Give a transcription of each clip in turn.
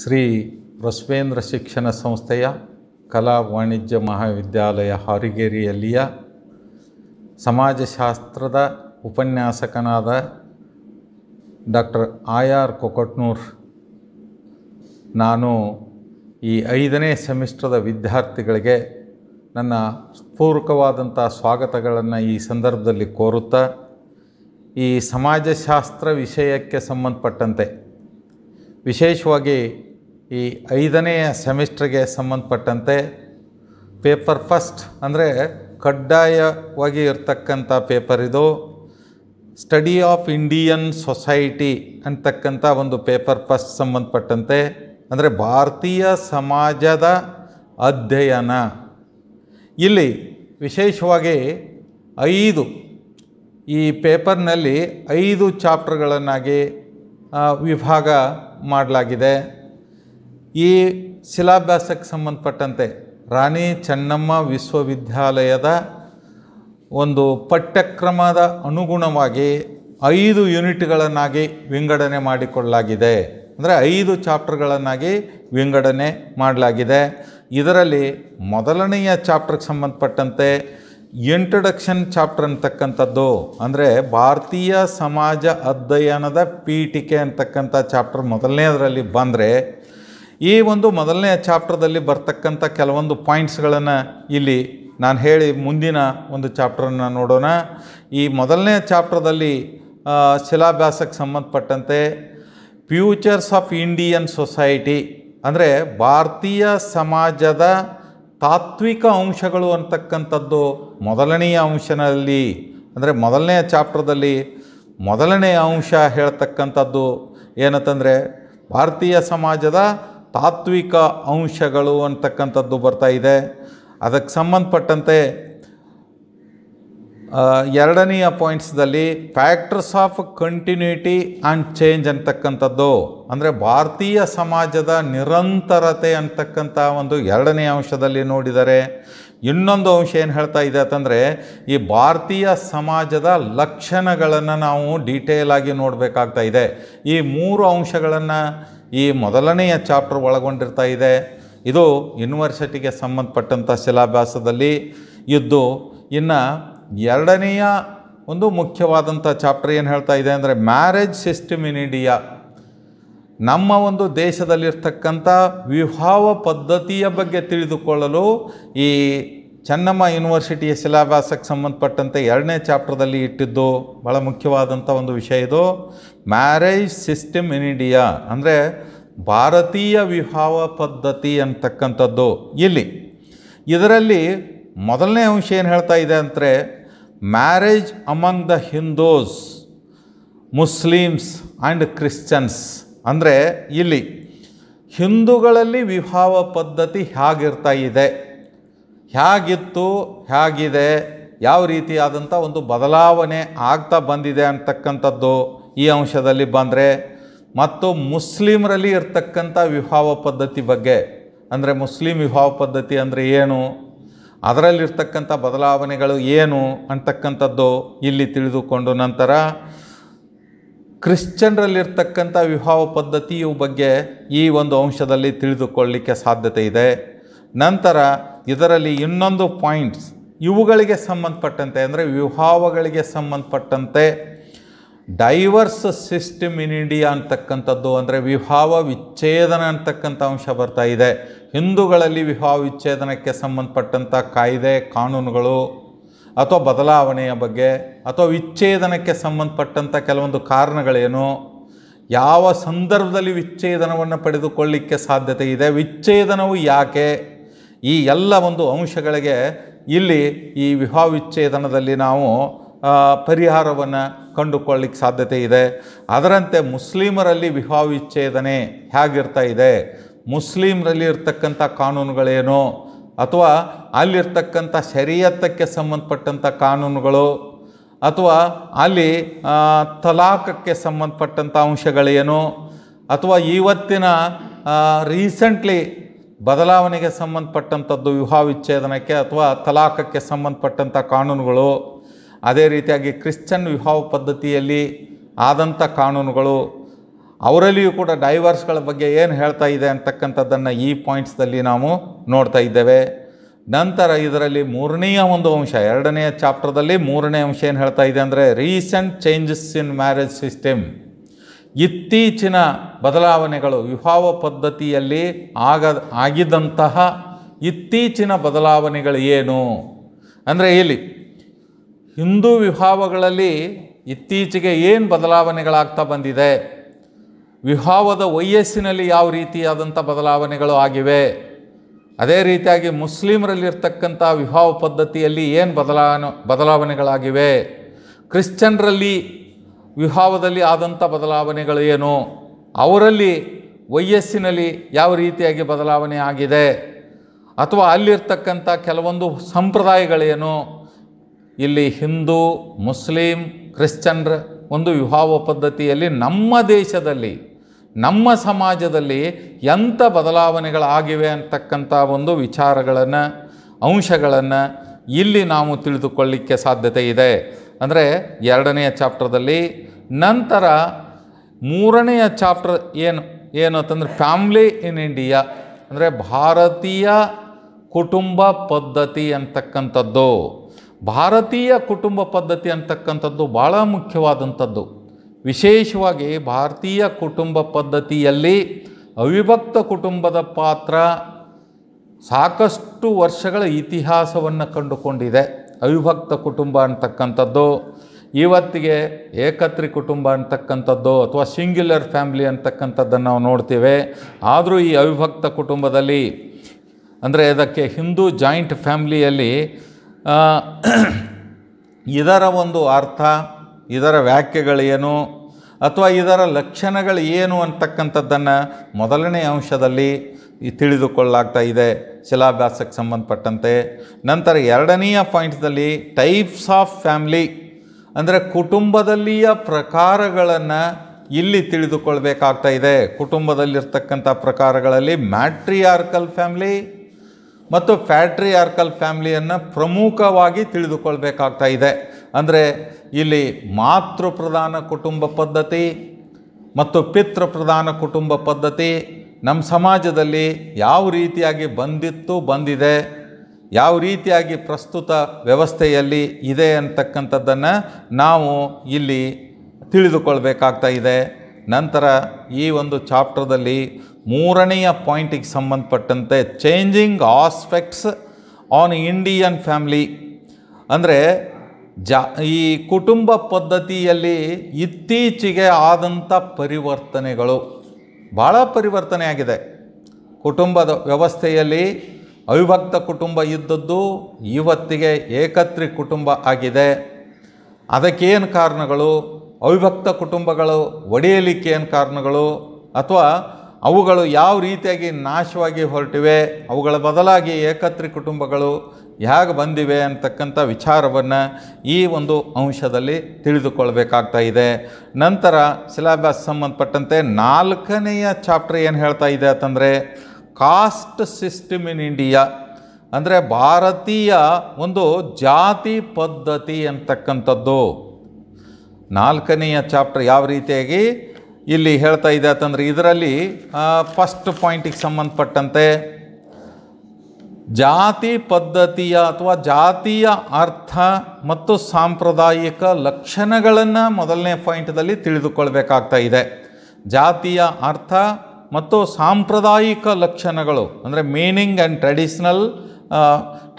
ಶ್ರೀ ಬಸವೇಂದ್ರ ಶಿಕ್ಷಣ ಸಂಸ್ಥೆಯ ಕಲಾ ವಾಣಿಜ್ಯ ಮಹಾವಿದ್ಯಾಲಯ ಹಾರಿಗೇರಿಯಲ್ಲಿಯ ಸಮಾಜಶಾಸ್ತ್ರದ ಉಪನ್ಯಾಸಕನಾದ ಡಾಕ್ಟರ್ ಆರ್ ಕೊಕಟ್ನೂರ್ ನಾನು ಈ ಐದನೇ ಸೆಮಿಸ್ಟ್ರದ ವಿದ್ಯಾರ್ಥಿಗಳಿಗೆ ನನ್ನ ಸ್ಫೂರ್ಕವಾದಂಥ ಸ್ವಾಗತಗಳನ್ನು ಈ ಸಂದರ್ಭದಲ್ಲಿ ಕೋರುತ್ತಾ ಈ ಸಮಾಜಶಾಸ್ತ್ರ ವಿಷಯಕ್ಕೆ ಸಂಬಂಧಪಟ್ಟಂತೆ ವಿಶೇಷವಾಗಿ ಈ ಐದನೆಯ ಸೆಮಿಸ್ಟ್ರಿಗೆ ಸಂಬಂಧಪಟ್ಟಂತೆ ಪೇಪರ್ ಫಸ್ಟ್ ಅಂದರೆ ಕಡ್ಡಾಯವಾಗಿ ಇರ್ತಕ್ಕಂಥ ಪೇಪರ್ ಇದು ಸ್ಟಡಿ ಆಫ್ ಇಂಡಿಯನ್ ಸೊಸೈಟಿ ಅಂತಕ್ಕಂಥ ಒಂದು ಪೇಪರ್ ಫಸ್ಟ್ ಸಂಬಂಧಪಟ್ಟಂತೆ ಅಂದರೆ ಭಾರತೀಯ ಸಮಾಜದ ಅಧ್ಯಯನ ಇಲ್ಲಿ ವಿಶೇಷವಾಗಿ ಐದು ಈ ಪೇಪರ್ನಲ್ಲಿ ಐದು ಚಾಪ್ಟರ್ಗಳನ್ನಾಗಿ ವಿಭಾಗ ಮಾಡಲಾಗಿದೆ ಈ ಶಿಲಾಭ್ಯಾಸಕ್ಕೆ ಸಂಬಂಧಪಟ್ಟಂತೆ ರಾಣಿ ಚೆನ್ನಮ್ಮ ವಿಶ್ವವಿದ್ಯಾಲಯದ ಒಂದು ಪಠ್ಯಕ್ರಮದ ಅನುಗುಣವಾಗಿ ಐದು ಯೂನಿಟ್ಗಳನ್ನಾಗಿ ವಿಂಗಡಣೆ ಮಾಡಿಕೊಳ್ಳಲಾಗಿದೆ ಅಂದರೆ ಐದು ಚಾಪ್ಟರ್ಗಳನ್ನಾಗಿ ವಿಂಗಡಣೆ ಮಾಡಲಾಗಿದೆ ಇದರಲ್ಲಿ ಮೊದಲನೆಯ ಚಾಪ್ಟರ್ಗೆ ಸಂಬಂಧಪಟ್ಟಂತೆ ಇಂಟ್ರಡಕ್ಷನ್ ಚಾಪ್ಟರ್ ಅಂತಕ್ಕಂಥದ್ದು ಅಂದರೆ ಭಾರತೀಯ ಸಮಾಜ ಅಧ್ಯಯನದ ಪೀಠಿಕೆ ಅಂತಕ್ಕಂಥ ಚಾಪ್ಟರ್ ಮೊದಲನೇದರಲ್ಲಿ ಬಂದರೆ ಈ ಒಂದು ಮೊದಲನೇ ಚಾಪ್ಟರ್ದಲ್ಲಿ ಬರ್ತಕ್ಕಂಥ ಕೆಲವೊಂದು ಪಾಯಿಂಟ್ಸ್ಗಳನ್ನು ಇಲ್ಲಿ ನಾನು ಹೇಳಿ ಮುಂದಿನ ಒಂದು ಚಾಪ್ಟ್ರನ್ನು ನೋಡೋಣ ಈ ಮೊದಲನೇ ಚಾಪ್ಟ್ರದಲ್ಲಿ ಶಿಲಾಭ್ಯಾಸಕ್ಕೆ ಸಂಬಂಧಪಟ್ಟಂತೆ ಫ್ಯೂಚರ್ಸ್ ಆಫ್ ಇಂಡಿಯನ್ ಸೊಸೈಟಿ ಅಂದರೆ ಭಾರತೀಯ ಸಮಾಜದ ತಾತ್ವಿಕ ಅಂಶಗಳು ಅಂತಕ್ಕಂಥದ್ದು ಮೊದಲನೆಯ ಅಂಶನಲ್ಲಿ ಅಂದರೆ ಮೊದಲನೆಯ ಚಾಪ್ಟರ್ದಲ್ಲಿ ಮೊದಲನೆಯ ಅಂಶ ಹೇಳ್ತಕ್ಕಂಥದ್ದು ಏನಂತಂದರೆ ಭಾರತೀಯ ಸಮಾಜದ ತಾತ್ವಿಕ ಅಂಶಗಳು ಅಂತಕ್ಕಂಥದ್ದು ಬರ್ತಾ ಇದೆ ಅದಕ್ಕೆ ಸಂಬಂಧಪಟ್ಟಂತೆ ಎರಡನೆಯ ಪಾಯಿಂಟ್ಸ್ದಲ್ಲಿ factors of continuity and change ಅಂತಕ್ಕಂಥದ್ದು ಅಂದರೆ ಭಾರತೀಯ ಸಮಾಜದ ನಿರಂತರತೆ ಅಂತಕ್ಕಂಥ ಒಂದು ಎರಡನೇ ಅಂಶದಲ್ಲಿ ನೋಡಿದರೆ ಇನ್ನೊಂದು ಅಂಶ ಏನು ಹೇಳ್ತಾ ಇದೆ ಅಂತಂದರೆ ಈ ಭಾರತೀಯ ಸಮಾಜದ ಲಕ್ಷಣಗಳನ್ನು ನಾವು ಡೀಟೇಲಾಗಿ ನೋಡಬೇಕಾಗ್ತಾ ಇದೆ ಈ ಮೂರು ಅಂಶಗಳನ್ನು ಈ ಮೊದಲನೆಯ ಚಾಪ್ಟರ್ ಒಳಗೊಂಡಿರ್ತಾ ಇದೆ ಇದು ಯೂನಿವರ್ಸಿಟಿಗೆ ಸಂಬಂಧಪಟ್ಟಂಥ ಶಿಲಾಭ್ಯಾಸದಲ್ಲಿ ಇದ್ದು ಇನ್ನು ಎರಡನೆಯ ಒಂದು ಮುಖ್ಯವಾದಂಥ ಚಾಪ್ಟರ್ ಏನು ಹೇಳ್ತಾ ಇದೆ ಅಂದರೆ ಮ್ಯಾರೇಜ್ ಸಿಸ್ಟಮ್ ಇನ್ ಇಂಡಿಯಾ ನಮ್ಮ ಒಂದು ದೇಶದಲ್ಲಿರ್ತಕ್ಕಂಥ ವಿವಾಹ ಪದ್ಧತಿಯ ಬಗ್ಗೆ ತಿಳಿದುಕೊಳ್ಳಲು ಈ ಚೆನ್ನಮ್ಮ ಯೂನಿವರ್ಸಿಟಿಯ ಸಿಲೆಬಸ್ಗೆ ಸಂಬಂಧಪಟ್ಟಂತೆ ಎರಡನೇ ಚಾಪ್ಟರ್ದಲ್ಲಿ ಇಟ್ಟಿದ್ದು ಭಾಳ ಮುಖ್ಯವಾದಂಥ ಒಂದು ವಿಷಯ ಇದು ಮ್ಯಾರೇಜ್ ಸಿಸ್ಟಮ್ ಇನ್ ಇಂಡಿಯಾ ಅಂದರೆ ಭಾರತೀಯ ವಿವಾಹ ಪದ್ಧತಿ ಅಂತಕ್ಕಂಥದ್ದು ಇಲ್ಲಿ ಇದರಲ್ಲಿ ಮೊದಲನೇ ಅಂಶ ಏನು ಹೇಳ್ತಾ ಇದೆ ಅಂದರೆ marriage among the Hindus Muslims and Christians ಅಂದರೆ ಇಲ್ಲಿ ಹಿಂದೂಗಳಲ್ಲಿ ವಿವಾಹ ಪದ್ಧತಿ ಹೇಗಿರ್ತಾ ಇದೆ ಹೇಗಿತ್ತು ಹೇಗಿದೆ ಯಾವ ರೀತಿಯಾದಂಥ ಒಂದು ಬದಲಾವಣೆ ಆಗ್ತಾ ಬಂದಿದೆ ಅಂತಕ್ಕಂಥದ್ದು ಈ ಅಂಶದಲ್ಲಿ ಬಂದರೆ ಮತ್ತು ಮುಸ್ಲಿಮರಲ್ಲಿ ಇರ್ತಕ್ಕಂಥ ವಿವಾಹ ಪದ್ಧತಿ ಬಗ್ಗೆ ಅಂದರೆ ಮುಸ್ಲಿಂ ವಿವಾಹ ಪದ್ಧತಿ ಅಂದರೆ ಏನು ಅದರಲ್ಲಿರ್ತಕ್ಕಂಥ ಬದಲಾವಣೆಗಳು ಏನು ಅಂತಕ್ಕಂಥದ್ದು ಇಲ್ಲಿ ತಿಳಿದುಕೊಂಡು ನಂತರ ಕ್ರಿಶ್ಚನ್ರಲ್ಲಿರ್ತಕ್ಕಂಥ ವಿವಾಹ ಪದ್ಧತಿಯ ಬಗ್ಗೆ ಈ ಒಂದು ಅಂಶದಲ್ಲಿ ತಿಳಿದುಕೊಳ್ಳಲಿಕ್ಕೆ ಸಾಧ್ಯತೆ ಇದೆ ನಂತರ ಇದರಲ್ಲಿ ಇನ್ನೊಂದು ಪಾಯಿಂಟ್ಸ್ ಇವುಗಳಿಗೆ ಸಂಬಂಧಪಟ್ಟಂತೆ ಅಂದರೆ ವಿವಾಹಗಳಿಗೆ ಸಂಬಂಧಪಟ್ಟಂತೆ ಡೈವರ್ಸ್ ಸಿಸ್ಟಮ್ ಇನ್ ಇಂಡಿಯಾ ಅಂತಕ್ಕಂಥದ್ದು ಅಂದರೆ ವಿವಾಹ ವಿಚ್ಛೇದನ ಅಂತಕ್ಕಂಥ ಅಂಶ ಬರ್ತಾ ಇದೆ ಹಿಂದೂಗಳಲ್ಲಿ ವಿವಾಹ ವಿಚ್ಛೇದನಕ್ಕೆ ಸಂಬಂಧಪಟ್ಟಂಥ ಕಾಯ್ದೆ ಕಾನೂನುಗಳು ಅಥವಾ ಬದಲಾವಣೆಯ ಬಗ್ಗೆ ಅಥವಾ ವಿಚ್ಛೇದನಕ್ಕೆ ಸಂಬಂಧಪಟ್ಟಂಥ ಕೆಲವೊಂದು ಕಾರಣಗಳೇನು ಯಾವ ಸಂದರ್ಭದಲ್ಲಿ ವಿಚ್ಛೇದನವನ್ನು ಪಡೆದುಕೊಳ್ಳಲಿಕ್ಕೆ ಸಾಧ್ಯತೆ ಇದೆ ವಿಚ್ಛೇದನವು ಯಾಕೆ ಈ ಎಲ್ಲ ಒಂದು ಅಂಶಗಳಿಗೆ ಇಲ್ಲಿ ಈ ವಿವಾಹವಿಚ್ಛೇದನದಲ್ಲಿ ನಾವು ಪರಿಹಾರವನ್ನು ಕಂಡುಕೊಳ್ಳಿಕ್ಕೆ ಸಾಧ್ಯತೆ ಇದೆ ಅದರಂತೆ ಮುಸ್ಲಿಮರಲ್ಲಿ ವಿವಾಹವಿಚ್ಛೇದನೆ ಹೇಗಿರ್ತಾ ಇದೆ ಮುಸ್ಲಿಮರಲ್ಲಿ ಇರ್ತಕ್ಕಂಥ ಕಾನೂನುಗಳೇನು ಅಥವಾ ಅಲ್ಲಿರ್ತಕ್ಕಂಥ ಶರೀಯತ್ತಕ್ಕೆ ಸಂಬಂಧಪಟ್ಟಂಥ ಕಾನೂನುಗಳು ಅಥವಾ ಅಲ್ಲಿ ತಲಾಖಕ್ಕೆ ಸಂಬಂಧಪಟ್ಟಂಥ ಅಂಶಗಳೇನು ಅಥವಾ ಇವತ್ತಿನ ರೀಸೆಂಟ್ಲಿ ಬದಲಾವಣೆಗೆ ಸಂಬಂಧಪಟ್ಟಂಥದ್ದು ವಿವಾಹ ವಿಚ್ಛೇದನಕ್ಕೆ ಅಥವಾ ತಲಾಖಕ್ಕೆ ಸಂಬಂಧಪಟ್ಟಂಥ ಕಾನೂನುಗಳು ಅದೇ ರೀತಿಯಾಗಿ ಕ್ರಿಶ್ಚಿಯನ್ ವಿವಾಹ ಪದ್ಧತಿಯಲ್ಲಿ ಆದಂಥ ಕಾನೂನುಗಳು ಅವರಲ್ಲಿಯೂ ಕೂಡ ಡೈವರ್ಸ್ಗಳ ಬಗ್ಗೆ ಏನು ಹೇಳ್ತಾ ಇದೆ ಅಂತಕ್ಕಂಥದ್ದನ್ನು ಈ ಪಾಯಿಂಟ್ಸ್ದಲ್ಲಿ ನಾವು ನೋಡ್ತಾ ಇದ್ದೇವೆ ನಂತರ ಇದರಲ್ಲಿ ಮೂರನೆಯ ಒಂದು ಅಂಶ ಎರಡನೆಯ ಚಾಪ್ಟರ್ದಲ್ಲಿ ಮೂರನೇ ಅಂಶ ಏನು ಹೇಳ್ತಾ ಇದೆ ಅಂದರೆ recent changes in marriage system ಇತ್ತೀಚಿನ ಬದಲಾವಣೆಗಳು ವಿವಾಹ ಪದ್ಧತಿಯಲ್ಲಿ ಆಗ ಆಗಿದ್ದಂತಹ ಇತ್ತೀಚಿನ ಬದಲಾವಣೆಗಳು ಏನು ಅಂದರೆ ಇಲ್ಲಿ ಹಿಂದೂ ವಿಭಾವಗಳಲ್ಲಿ ಇತ್ತೀಚೆಗೆ ಏನು ಬದಲಾವಣೆಗಳಾಗ್ತಾ ಬಂದಿದೆ ವಿವಾಹದ ವಯಸ್ಸಿನಲ್ಲಿ ಯಾವ ರೀತಿಯಾದಂಥ ಬದಲಾವಣೆಗಳು ಆಗಿವೆ ಅದೇ ರೀತಿಯಾಗಿ ಮುಸ್ಲಿಮರಲ್ಲಿರ್ತಕ್ಕಂಥ ವಿವಾಹ ಪದ್ಧತಿಯಲ್ಲಿ ಏನು ಬದಲಾವಣೆ ಬದಲಾವಣೆಗಳಾಗಿವೆ ಕ್ರಿಶ್ಚನ್ರಲ್ಲಿ ವಿವಾಹದಲ್ಲಿ ಆದಂಥ ಬದಲಾವಣೆಗಳು ಏನು ಅವರಲ್ಲಿ ವಯಸ್ಸಿನಲ್ಲಿ ಯಾವ ರೀತಿಯಾಗಿ ಬದಲಾವಣೆ ಆಗಿದೆ ಅಥವಾ ಅಲ್ಲಿರ್ತಕ್ಕಂಥ ಕೆಲವೊಂದು ಸಂಪ್ರದಾಯಗಳೇನು ಇಲ್ಲಿ ಹಿಂದೂ ಮುಸ್ಲಿಂ ಕ್ರಿಶ್ಚನ್ರ ಒಂದು ವಿವಾಹ ಪದ್ಧತಿಯಲ್ಲಿ ನಮ್ಮ ದೇಶದಲ್ಲಿ ನಮ್ಮ ಸಮಾಜದಲ್ಲಿ ಎಂಥ ಬದಲಾವಣೆಗಳಾಗಿವೆ ಅಂತಕ್ಕಂಥ ಒಂದು ವಿಚಾರಗಳನ್ನು ಅಂಶಗಳನ್ನು ಇಲ್ಲಿ ನಾವು ತಿಳಿದುಕೊಳ್ಳಲಿಕ್ಕೆ ಸಾಧ್ಯತೆ ಇದೆ ಅಂದರೆ ಎರಡನೆಯ ಚಾಪ್ಟರ್ದಲ್ಲಿ ನಂತರ ಮೂರನೆಯ ಚಾಪ್ಟರ್ ಏನು ಏನು ಅಂತಂದರೆ ಫ್ಯಾಮ್ಲಿ ಇನ್ ಇಂಡಿಯಾ ಅಂದರೆ ಭಾರತೀಯ ಕುಟುಂಬ ಪದ್ಧತಿ ಅಂತಕ್ಕಂಥದ್ದು ಭಾರತೀಯ ಕುಟುಂಬ ಪದ್ಧತಿ ಅಂತಕ್ಕಂಥದ್ದು ಭಾಳ ಮುಖ್ಯವಾದಂಥದ್ದು ವಿಶೇಷವಾಗಿ ಭಾರತೀಯ ಕುಟುಂಬ ಪದ್ಧತಿಯಲ್ಲಿ ಅವಿಭಕ್ತ ಕುಟುಂಬದ ಪಾತ್ರ ಸಾಕಷ್ಟು ವರ್ಷಗಳ ಇತಿಹಾಸವನ್ನು ಕಂಡುಕೊಂಡಿದೆ ಅವಿಭಕ್ತ ಕುಟುಂಬ ಅಂತಕ್ಕಂಥದ್ದು ಇವತ್ತಿಗೆ ಏಕತ್ರಿ ಕುಟುಂಬ ಅಂತಕ್ಕಂಥದ್ದು ಅಥವಾ ಸಿಂಗ್ಯುಲರ್ ಫ್ಯಾಮ್ಲಿ ಅಂತಕ್ಕಂಥದ್ದನ್ನು ನಾವು ನೋಡ್ತೀವಿ ಆದರೂ ಈ ಅವಿಭಕ್ತ ಕುಟುಂಬದಲ್ಲಿ ಅಂದರೆ ಇದಕ್ಕೆ ಹಿಂದೂ ಜಾಯಿಂಟ್ ಫ್ಯಾಮ್ಲಿಯಲ್ಲಿ ಇದರ ಒಂದು ಅರ್ಥ ಇದರ ವ್ಯಾಖ್ಯೆಗಳೇನು ಅಥವಾ ಇದರ ಲಕ್ಷಣಗಳು ಏನು ಅಂತಕ್ಕಂಥದ್ದನ್ನು ಮೊದಲನೇ ಅಂಶದಲ್ಲಿ ತಿಳಿದುಕೊಳ್ಳಾಗ್ತಾ ಇದೆ ಶಿಲಾಭ್ಯಾಸಕ್ಕೆ ಸಂಬಂಧಪಟ್ಟಂತೆ ನಂತರ ಎರಡನೆಯ ಪಾಯಿಂಟ್ದಲ್ಲಿ ಟೈಪ್ಸ್ ಆಫ್ ಫ್ಯಾಮ್ಲಿ ಅಂದರೆ ಕುಟುಂಬದಲ್ಲಿಯ ಪ್ರಕಾರಗಳನ್ನು ಇಲ್ಲಿ ತಿಳಿದುಕೊಳ್ಬೇಕಾಗ್ತಾ ಇದೆ ಕುಟುಂಬದಲ್ಲಿರ್ತಕ್ಕಂಥ ಪ್ರಕಾರಗಳಲ್ಲಿ ಮ್ಯಾಟ್ರಿಯಾರ್ಕಲ್ ಫ್ಯಾಮ್ಲಿ ಮತ್ತು ಫ್ಯಾಟ್ರಿಯಾರ್ಕಲ್ ಫ್ಯಾಮ್ಲಿಯನ್ನು ಪ್ರಮುಖವಾಗಿ ತಿಳಿದುಕೊಳ್ಬೇಕಾಗ್ತಾ ಇದೆ ಅಂದರೆ ಇಲ್ಲಿ ಮಾತೃ ಪ್ರಧಾನ ಕುಟುಂಬ ಪದ್ಧತಿ ಮತ್ತು ಪಿತೃ ಪ್ರಧಾನ ಕುಟುಂಬ ಪದ್ಧತಿ ನಮ್ಮ ಸಮಾಜದಲ್ಲಿ ಯಾವ ರೀತಿಯಾಗಿ ಬಂದಿತ್ತು ಬಂದಿದೆ ಯಾವ ರೀತಿಯಾಗಿ ಪ್ರಸ್ತುತ ವ್ಯವಸ್ಥೆಯಲ್ಲಿ ಇದೆ ಅಂತಕ್ಕಂಥದ್ದನ್ನು ನಾವು ಇಲ್ಲಿ ತಿಳಿದುಕೊಳ್ಬೇಕಾಗ್ತಾ ಇದೆ ನಂತರ ಈ ಒಂದು ಚಾಪ್ಟರ್ದಲ್ಲಿ ಮೂರನೆಯ ಪಾಯಿಂಟಿಗೆ ಸಂಬಂಧಪಟ್ಟಂತೆ changing aspects on Indian family ಅಂದರೆ ಜಾ ಈ ಕುಟುಂಬ ಪದ್ಧತಿಯಲ್ಲಿ ಇತ್ತೀಚೆಗೆ ಆದಂಥ ಪರಿವರ್ತನೆಗಳು ಭಾಳ ಪರಿವರ್ತನೆಯಾಗಿದೆ ಕುಟುಂಬದ ವ್ಯವಸ್ಥೆಯಲ್ಲಿ ಅವಿಭಕ್ತ ಕುಟುಂಬ ಇದ್ದದ್ದು ಇವತ್ತಿಗೆ ಏಕತ್ರಿ ಕುಟುಂಬ ಆಗಿದೆ ಅದಕ್ಕೇನು ಕಾರಣಗಳು ಅವಿಭಕ್ತ ಕುಟುಂಬಗಳು ಒಡೆಯಲಿಕ್ಕೆ ಏನು ಕಾರಣಗಳು ಅಥವಾ ಅವುಗಳು ಯಾವ ರೀತಿಯಾಗಿ ನಾಶವಾಗಿ ಹೊರಟಿವೆ ಅವುಗಳ ಬದಲಾಗಿ ಏಕತ್ರಿ ಕುಟುಂಬಗಳು ಹೇಗೆ ಬಂದಿವೆ ಅಂತಕ್ಕಂಥ ವಿಚಾರವನ್ನು ಈ ಒಂದು ಅಂಶದಲ್ಲಿ ತಿಳಿದುಕೊಳ್ಬೇಕಾಗ್ತಾ ಇದೆ ನಂತರ ಸಿಲೆಬಸ್ ಸಂಬಂಧಪಟ್ಟಂತೆ ನಾಲ್ಕನೆಯ ಚಾಪ್ಟರ್ ಏನು ಹೇಳ್ತಾ ಇದೆ ಅಂತಂದರೆ ಕಾಸ್ಟ್ ಸಿಸ್ಟಮ್ ಇನ್ ಇಂಡಿಯಾ ಅಂದರೆ ಭಾರತೀಯ ಒಂದು ಜಾತಿ ಪದ್ಧತಿ ಅಂತಕ್ಕಂಥದ್ದು ನಾಲ್ಕನೆಯ ಚಾಪ್ಟರ್ ಯಾವ ರೀತಿಯಾಗಿ ಇಲ್ಲಿ ಹೇಳ್ತಾ ಇದೆ ಅಂತಂದರೆ ಇದರಲ್ಲಿ ಫಸ್ಟ್ ಪಾಯಿಂಟಿಗೆ ಸಂಬಂಧಪಟ್ಟಂತೆ ಜಾತಿ ಪದ್ಧತಿಯ ಅಥವಾ ಜಾತಿಯ ಅರ್ಥ ಮತ್ತು ಸಾಂಪ್ರದಾಯಿಕ ಲಕ್ಷಣಗಳನ್ನು ಮೊದಲನೇ ಪಾಯಿಂಟ್ದಲ್ಲಿ ತಿಳಿದುಕೊಳ್ಬೇಕಾಗ್ತಾ ಇದೆ ಜಾತಿಯ ಅರ್ಥ ಮತ್ತು ಸಾಂಪ್ರದಾಯಿಕ ಲಕ್ಷಣಗಳು ಅಂದರೆ meaning and traditional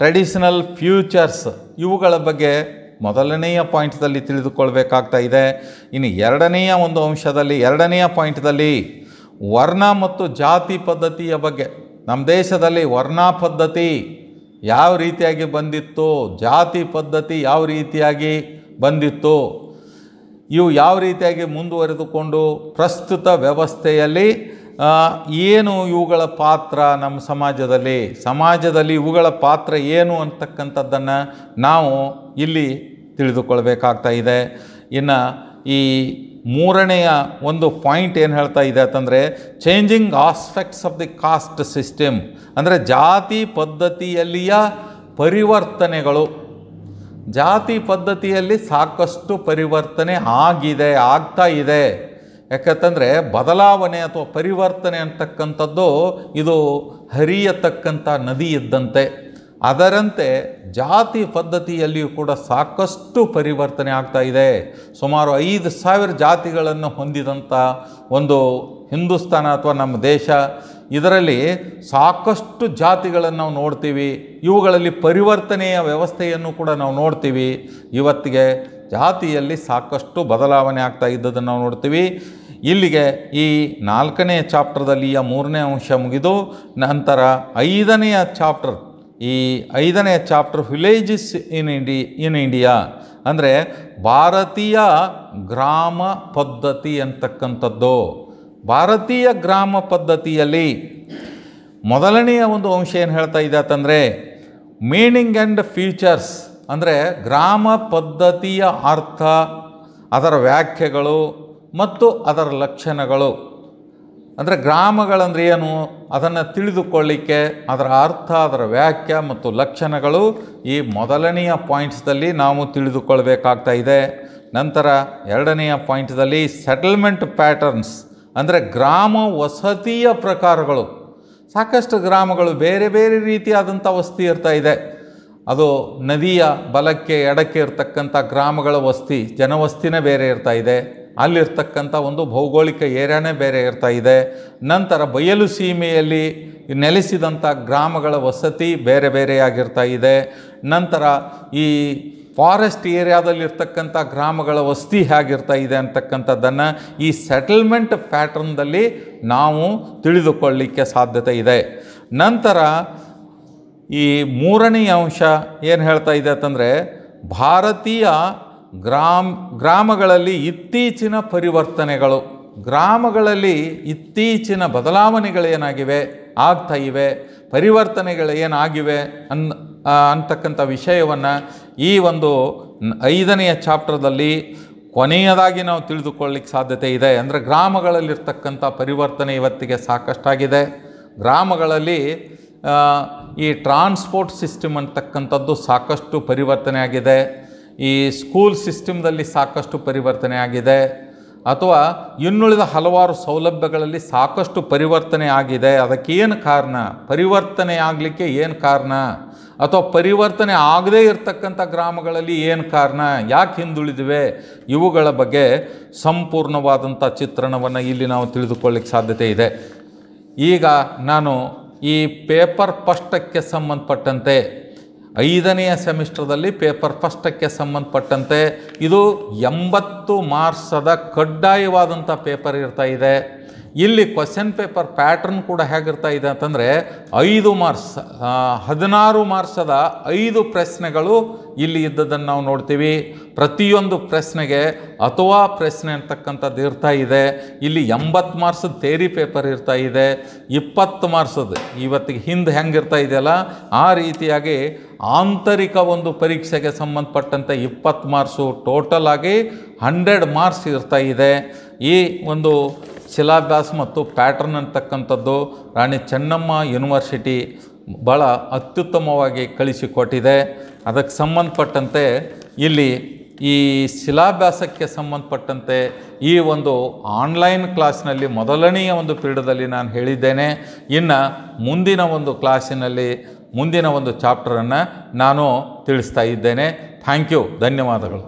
traditional futures ಇವುಗಳ ಬಗ್ಗೆ ಮೊದಲನೆಯ ಪಾಯಿಂಟ್ದಲ್ಲಿ ತಿಳಿದುಕೊಳ್ಬೇಕಾಗ್ತಾ ಇದೆ ಇನ್ನು ಎರಡನೆಯ ಒಂದು ಅಂಶದಲ್ಲಿ ಎರಡನೆಯ ಪಾಯಿಂಟ್ದಲ್ಲಿ ವರ್ಣ ಮತ್ತು ಜಾತಿ ಪದ್ಧತಿಯ ಬಗ್ಗೆ ನಮ್ಮ ದೇಶದಲ್ಲಿ ವರ್ಣ ಪದ್ಧತಿ ಯಾವ ರೀತಿಯಾಗಿ ಬಂದಿತ್ತು ಜಾತಿ ಪದ್ಧತಿ ಯಾವ ರೀತಿಯಾಗಿ ಬಂದಿತ್ತು ಇವು ಯಾವ ರೀತಿಯಾಗಿ ಮುಂದುವರೆದುಕೊಂಡು ಪ್ರಸ್ತುತ ವ್ಯವಸ್ಥೆಯಲ್ಲಿ ಏನು ಇವುಗಳ ಪಾತ್ರ ನಮ್ಮ ಸಮಾಜದಲ್ಲಿ ಸಮಾಜದಲ್ಲಿ ಇವುಗಳ ಪಾತ್ರ ಏನು ಅಂತಕ್ಕಂಥದ್ದನ್ನು ನಾವು ಇಲ್ಲಿ ತಿಳಿದುಕೊಳ್ಬೇಕಾಗ್ತಾ ಇದೆ ಇನ್ನು ಈ ಮೂರನೆಯ ಒಂದು ಪಾಯಿಂಟ್ ಏನು ಹೇಳ್ತಾ ಇದೆ ಅಂತಂದರೆ changing aspects of the caste system ಅಂದರೆ ಜಾತಿ ಪದ್ಧತಿಯಲ್ಲಿಯ ಪರಿವರ್ತನೆಗಳು ಜಾತಿ ಪದ್ಧತಿಯಲ್ಲಿ ಸಾಕಷ್ಟು ಪರಿವರ್ತನೆ ಆಗಿದೆ ಆಗ್ತಾ ಇದೆ ಯಾಕಂತಂದರೆ ಬದಲಾವಣೆ ಅಥವಾ ಪರಿವರ್ತನೆ ಅಂತಕ್ಕಂಥದ್ದು ಇದು ಹರಿಯತಕ್ಕಂಥ ನದಿ ಇದ್ದಂತೆ ಅದರಂತೆ ಜಾತಿ ಪದ್ಧತಿಯಲ್ಲಿಯೂ ಕೂಡ ಸಾಕಷ್ಟು ಪರಿವರ್ತನೆ ಆಗ್ತಾ ಇದೆ ಸುಮಾರು ಐದು ಸಾವಿರ ಜಾತಿಗಳನ್ನು ಹೊಂದಿದಂಥ ಒಂದು ಹಿಂದೂಸ್ತಾನ ಅಥವಾ ನಮ್ಮ ದೇಶ ಇದರಲ್ಲಿ ಸಾಕಷ್ಟು ಜಾತಿಗಳನ್ನು ನಾವು ನೋಡ್ತೀವಿ ಇವುಗಳಲ್ಲಿ ಪರಿವರ್ತನೆಯ ವ್ಯವಸ್ಥೆಯನ್ನು ಕೂಡ ನಾವು ನೋಡ್ತೀವಿ ಇವತ್ತಿಗೆ ಜಾತಿಯಲ್ಲಿ ಸಾಕಷ್ಟು ಬದಲಾವಣೆ ಆಗ್ತಾ ಇದ್ದದನ್ನು ನಾವು ನೋಡ್ತೀವಿ ಇಲ್ಲಿಗೆ ಈ ನಾಲ್ಕನೇ ಚಾಪ್ಟರ್ದಲ್ಲಿಯ ಮೂರನೇ ಅಂಶ ಮುಗಿದು ನಂತರ ಐದನೆಯ ಚಾಪ್ಟರ್ ಈ ಐದನೇ ಚಾಪ್ಟರ್ ವಿಲೇಜಸ್ ಇನ್ ಇಂಡಿ ಇನ್ ಇಂಡಿಯಾ ಅಂದರೆ ಭಾರತೀಯ ಗ್ರಾಮ ಪದ್ಧತಿ ಅಂತಕ್ಕಂಥದ್ದು ಭಾರತೀಯ ಗ್ರಾಮ ಪದ್ಧತಿಯಲ್ಲಿ ಮೊದಲನೆಯ ಒಂದು ಅಂಶ ಏನು ಹೇಳ್ತಾ ಇದೆ ಅಂತಂದರೆ ಮೀನಿಂಗ್ ಆ್ಯಂಡ್ ಫೀಚರ್ಸ್ ಅಂದರೆ ಗ್ರಾಮ ಪದ್ಧತಿಯ ಅರ್ಥ ಅದರ ವ್ಯಾಖ್ಯೆಗಳು ಮತ್ತು ಅದರ ಲಕ್ಷಣಗಳು ಅಂದರೆ ಗ್ರಾಮಗಳಂದ್ರೆ ಏನು ಅದನ್ನು ತಿಳಿದುಕೊಳ್ಳಿಕ್ಕೆ ಅದರ ಅರ್ಥ ಅದರ ವ್ಯಾಖ್ಯ ಮತ್ತು ಲಕ್ಷಣಗಳು ಈ ಮೊದಲನೆಯ ಪಾಯಿಂಟ್ಸ್ದಲ್ಲಿ ನಾವು ತಿಳಿದುಕೊಳ್ಬೇಕಾಗ್ತಾ ಇದೆ ನಂತರ ಎರಡನೆಯ ಪಾಯಿಂಟ್ದಲ್ಲಿ ಸೆಟಲ್ಮೆಂಟ್ ಪ್ಯಾಟರ್ನ್ಸ್ ಅಂದರೆ ಗ್ರಾಮ ವಸತಿಯ ಪ್ರಕಾರಗಳು ಸಾಕಷ್ಟು ಗ್ರಾಮಗಳು ಬೇರೆ ಬೇರೆ ರೀತಿಯಾದಂಥ ವಸತಿ ಇರ್ತಾ ಇದೆ ಅದು ನದಿಯ ಬಲಕ್ಕೆ ಎಡಕ್ಕೆ ಇರತಕ್ಕಂಥ ಗ್ರಾಮಗಳ ವಸ್ತಿ ಜನವಸ್ತಿನೇ ಬೇರೆ ಇರ್ತಾ ಇದೆ ಅಲ್ಲಿರ್ತಕ್ಕಂಥ ಒಂದು ಭೌಗೋಳಿಕ ಏರಿಯಾನೇ ಬೇರೆ ಇರ್ತಾ ಇದೆ ನಂತರ ಬಯಲು ಸೀಮೆಯಲ್ಲಿ ನೆಲೆಸಿದಂಥ ಗ್ರಾಮಗಳ ವಸತಿ ಬೇರೆ ಬೇರೆಯಾಗಿರ್ತಾ ಇದೆ ನಂತರ ಈ ಫಾರೆಸ್ಟ್ ಏರಿಯಾದಲ್ಲಿರ್ತಕ್ಕಂಥ ಗ್ರಾಮಗಳ ವಸ್ತಿ ಹೇಗಿರ್ತಾ ಇದೆ ಅಂತಕ್ಕಂಥದ್ದನ್ನು ಈ ಸೆಟಲ್ಮೆಂಟ್ ಪ್ಯಾಟರ್ನ್ದಲ್ಲಿ ನಾವು ತಿಳಿದುಕೊಳ್ಳಲಿಕ್ಕೆ ಸಾಧ್ಯತೆ ಇದೆ ನಂತರ ಈ ಮೂರನೆಯ ಅಂಶ ಏನು ಹೇಳ್ತಾ ಇದೆ ಅಂತಂದರೆ ಭಾರತೀಯ ಗ್ರಾಮ ಗ್ರಾಮಗಳಲ್ಲಿ ಇತ್ತೀಚಿನ ಪರಿವರ್ತನೆಗಳು ಗ್ರಾಮಗಳಲ್ಲಿ ಇತ್ತೀಚಿನ ಬದಲಾವಣೆಗಳೇನಾಗಿವೆ ಆಗ್ತಾ ಇವೆ ಪರಿವರ್ತನೆಗಳು ಏನಾಗಿವೆ ಅನ್ ಅಂತಕ್ಕಂಥ ವಿಷಯವನ್ನು ಈ ಒಂದು ಐದನೆಯ ಚಾಪ್ಟರ್ದಲ್ಲಿ ಕೊನೆಯದಾಗಿ ನಾವು ತಿಳಿದುಕೊಳ್ಳಿಕ್ಕೆ ಸಾಧ್ಯತೆ ಇದೆ ಅಂದರೆ ಗ್ರಾಮಗಳಲ್ಲಿರ್ತಕ್ಕಂಥ ಪರಿವರ್ತನೆ ಇವತ್ತಿಗೆ ಸಾಕಷ್ಟಾಗಿದೆ ಗ್ರಾಮಗಳಲ್ಲಿ ಈ ಟ್ರಾನ್ಸ್ಪೋರ್ಟ್ ಸಿಸ್ಟಮ್ ಅಂತಕ್ಕಂಥದ್ದು ಸಾಕಷ್ಟು ಪರಿವರ್ತನೆ ಆಗಿದೆ ಈ ಸ್ಕೂಲ್ ಸಿಸ್ಟಮ್ದಲ್ಲಿ ಸಾಕಷ್ಟು ಪರಿವರ್ತನೆ ಆಗಿದೆ ಅಥವಾ ಇನ್ನುಳಿದ ಹಲವಾರು ಸೌಲಭ್ಯಗಳಲ್ಲಿ ಸಾಕಷ್ಟು ಪರಿವರ್ತನೆ ಆಗಿದೆ ಅದಕ್ಕೆ ಏನು ಕಾರಣ ಪರಿವರ್ತನೆ ಆಗಲಿಕ್ಕೆ ಏನು ಕಾರಣ ಅಥವಾ ಪರಿವರ್ತನೆ ಆಗದೇ ಇರತಕ್ಕಂಥ ಗ್ರಾಮಗಳಲ್ಲಿ ಏನು ಕಾರಣ ಯಾಕೆ ಹಿಂದುಳಿದಿವೆ ಇವುಗಳ ಬಗ್ಗೆ ಸಂಪೂರ್ಣವಾದಂಥ ಚಿತ್ರಣವನ್ನು ಇಲ್ಲಿ ನಾವು ತಿಳಿದುಕೊಳ್ಳಿಕ್ಕೆ ಸಾಧ್ಯತೆ ಇದೆ ಈಗ ನಾನು ಈ ಪೇಪರ್ ಫಸ್ಟಕ್ಕೆ ಸಂಬಂಧಪಟ್ಟಂತೆ ಐದನೆಯ ಸೆಮಿಸ್ಟರ್ದಲ್ಲಿ ಪೇಪರ್ ಫಸ್ಟಕ್ಕೆ ಸಂಬಂಧಪಟ್ಟಂತೆ ಇದು ಎಂಬತ್ತು ಮಾರ್ಸದ ಕಡ್ಡಾಯವಾದಂಥ ಪೇಪರ್ ಇರ್ತಾ ಇದೆ ಇಲ್ಲಿ ಕ್ವಶನ್ ಪೇಪರ್ ಪ್ಯಾಟರ್ನ್ ಕೂಡ ಹೇಗಿರ್ತಾ ಇದೆ ಅಂತಂದರೆ ಐದು ಮಾರ್ಕ್ಸ್ ಹದಿನಾರು ಮಾರ್ಕ್ಸದ ಐದು ಪ್ರಶ್ನೆಗಳು ಇಲ್ಲಿ ಇದ್ದದನ್ನು ನಾವು ನೋಡ್ತೀವಿ ಪ್ರತಿಯೊಂದು ಪ್ರಶ್ನೆಗೆ ಅಥವಾ ಪ್ರಶ್ನೆ ಅಂತಕ್ಕಂಥದ್ದು ಇರ್ತಾ ಇದೆ ಇಲ್ಲಿ ಎಂಬತ್ತು ಮಾರ್ಕ್ಸದ ತೇರಿ ಪೇಪರ್ ಇರ್ತಾ ಇದೆ ಇಪ್ಪತ್ತು ಮಾರ್ಸದ್ದು ಇವತ್ತಿಗೆ ಹಿಂದೆ ಹೆಂಗಿರ್ತಾ ಇದೆಯಲ್ಲ ಆ ರೀತಿಯಾಗಿ ಆಂತರಿಕ ಒಂದು ಪರೀಕ್ಷೆಗೆ ಸಂಬಂಧಪಟ್ಟಂತೆ ಇಪ್ಪತ್ತು ಮಾರ್ಕ್ಸು ಟೋಟಲ್ ಆಗಿ ಹಂಡ್ರೆಡ್ ಮಾರ್ಕ್ಸ್ ಇರ್ತಾ ಇದೆ ಈ ಒಂದು ಶಿಲಾಭ್ಯಾಸ ಮತ್ತು ಪ್ಯಾಟರ್ನ್ ಅಂತಕ್ಕಂಥದ್ದು ರಾಣಿ ಚೆನ್ನಮ್ಮ ಯೂನಿವರ್ಸಿಟಿ ಭಾಳ ಅತ್ಯುತ್ತಮವಾಗಿ ಕಳಿಸಿಕೊಟ್ಟಿದೆ ಅದಕ್ಕೆ ಸಂಬಂಧಪಟ್ಟಂತೆ ಇಲ್ಲಿ ಈ ಶಿಲಾಭ್ಯಾಸಕ್ಕೆ ಸಂಬಂಧಪಟ್ಟಂತೆ ಈ ಒಂದು ಆನ್ಲೈನ್ ಕ್ಲಾಸ್ನಲ್ಲಿ ಮೊದಲನೆಯ ಒಂದು ಪೀಡದಲ್ಲಿ ನಾನು ಹೇಳಿದ್ದೇನೆ ಇನ್ನು ಮುಂದಿನ ಒಂದು ಕ್ಲಾಸಿನಲ್ಲಿ ಮುಂದಿನ ಒಂದು ಚಾಪ್ಟರನ್ನು ನಾನು ತಿಳಿಸ್ತಾ ಇದ್ದೇನೆ ಥ್ಯಾಂಕ್ ಯು ಧನ್ಯವಾದಗಳು